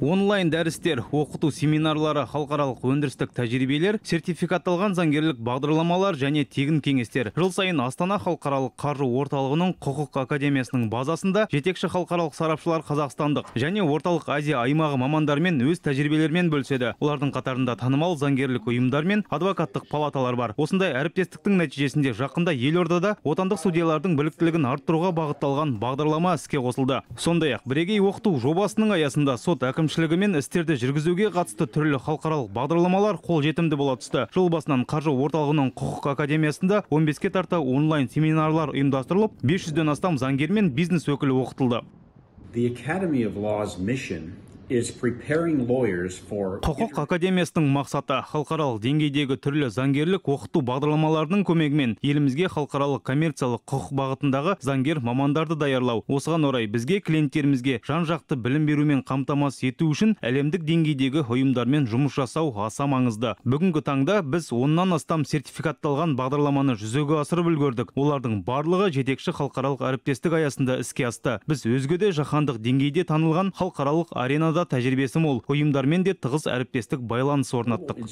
онлайн дәрістер оқыту семинарлары халықаралық өндірістік тәжірибелер сертификатталған заңгерлік бағдарламалар және тегін кеңестер жыл сайын астана халықаралық қаржы орталығының құқық академиясының базасында жетекші халықаралық сарапшылар қазақстандық және орталық азия аймағы мамандарымен өз тәжірибелерімен бөліседі олардың қатарында танымал заңгерлік ұйымдар мен адвокаттық палаталар бар осындай әріптестіктің нәтижесінде жақында елордада отандық судьялардың біліктілігін арттыруға бағытталған бағдарлама іске қосылды сондай ақ бірегей оқыту жобасының аясында сот Әкімшілігімен істерді жүргізуге қатысты түрлі халықаралық бағдарламалар қолжетімді бола түсті жыл басынан қаржы орталығының құқық академиясында 15-ке тарта онлайн семинарлар ұйымдастырылып 500-ден астам заңгер мен бизнес өкілі оқытылды құқық академиясының мақсаты халықаралық деңгейдегі түрлі заңгерлік оқыту бағдарламаларының көмегімен елімізге халықаралық коммерциялық құқық бағытындағы заңгер мамандарды даярлау осыған орай бізге клиенттерімізге жан жақты білім берумен қамтамасыз ету үшін әлемдік деңгейдегі ұйымдармен жұмыс жасау аса маңызды бүгінгі таңда біз оннан астам сертификатталған бағдарламаны жүзеге асырып үлгердік олардың барлығы жетекші халықаралық әріптестік аясында іске асты біз өзге де жаһандық деңгейде танылған халықаралық аренада салада тәжірибесі мол ұйымдармен де тығыз әріптестік байланыс орнаттық